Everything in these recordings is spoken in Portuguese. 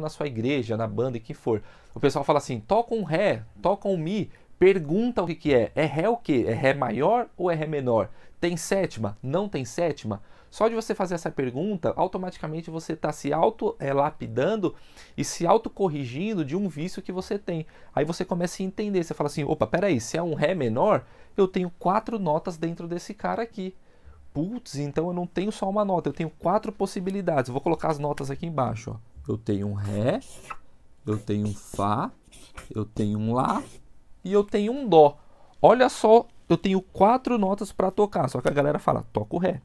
na sua igreja, na banda e que for. O pessoal fala assim: toca um ré, toca um mi, pergunta o que, que é. É ré o quê? É ré maior ou é ré menor? Tem sétima? Não tem sétima? Só de você fazer essa pergunta, automaticamente você está se auto-lapidando e se auto-corrigindo de um vício que você tem. Aí você começa a entender, você fala assim, opa, peraí, se é um Ré menor, eu tenho quatro notas dentro desse cara aqui. Putz, então eu não tenho só uma nota, eu tenho quatro possibilidades. Eu vou colocar as notas aqui embaixo, ó eu tenho um Ré, eu tenho um Fá, eu tenho um Lá e eu tenho um Dó. Olha só, eu tenho quatro notas para tocar, só que a galera fala, toca o Ré.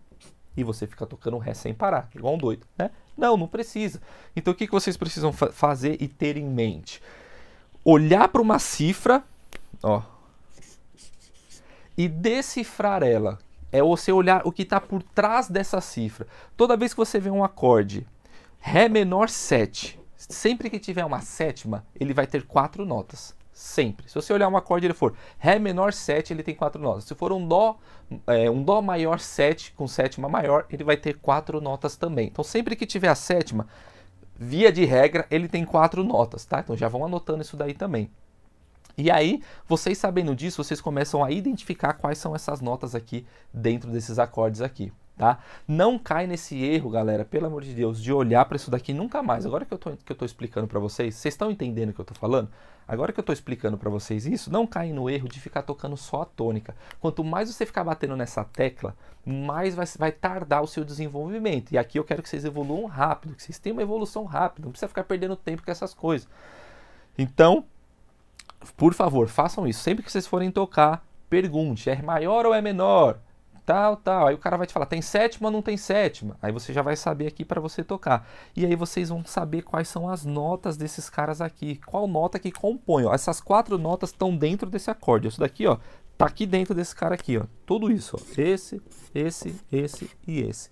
E você fica tocando o Ré sem parar, igual um doido, né? Não, não precisa. Então o que, que vocês precisam fa fazer e ter em mente? Olhar para uma cifra, ó, e decifrar ela. É você olhar o que está por trás dessa cifra. Toda vez que você vê um acorde Ré menor 7. Sempre que tiver uma sétima, ele vai ter quatro notas. Sempre. Se você olhar um acorde ele for Ré menor 7, ele tem quatro notas. Se for um Dó, é, um Dó maior 7 com sétima maior, ele vai ter quatro notas também. Então sempre que tiver a sétima, via de regra, ele tem quatro notas, tá? Então já vão anotando isso daí também. E aí, vocês sabendo disso, vocês começam a identificar quais são essas notas aqui dentro desses acordes aqui. Tá? Não cai nesse erro, galera, pelo amor de Deus, de olhar para isso daqui nunca mais. Agora que eu tô, que eu tô explicando para vocês, vocês estão entendendo o que eu tô falando? Agora que eu tô explicando para vocês isso, não cai no erro de ficar tocando só a tônica. Quanto mais você ficar batendo nessa tecla, mais vai, vai tardar o seu desenvolvimento. E aqui eu quero que vocês evoluam rápido, que vocês tenham uma evolução rápida, não precisa ficar perdendo tempo com essas coisas. Então, por favor, façam isso. Sempre que vocês forem tocar, pergunte, é maior ou é menor? tal, tal. Aí o cara vai te falar, tem sétima ou não tem sétima? Aí você já vai saber aqui para você tocar. E aí vocês vão saber quais são as notas desses caras aqui, qual nota que compõe. Ó. Essas quatro notas estão dentro desse acorde. Isso daqui, ó, tá aqui dentro desse cara aqui, ó. Tudo isso, ó. Esse, esse, esse e esse.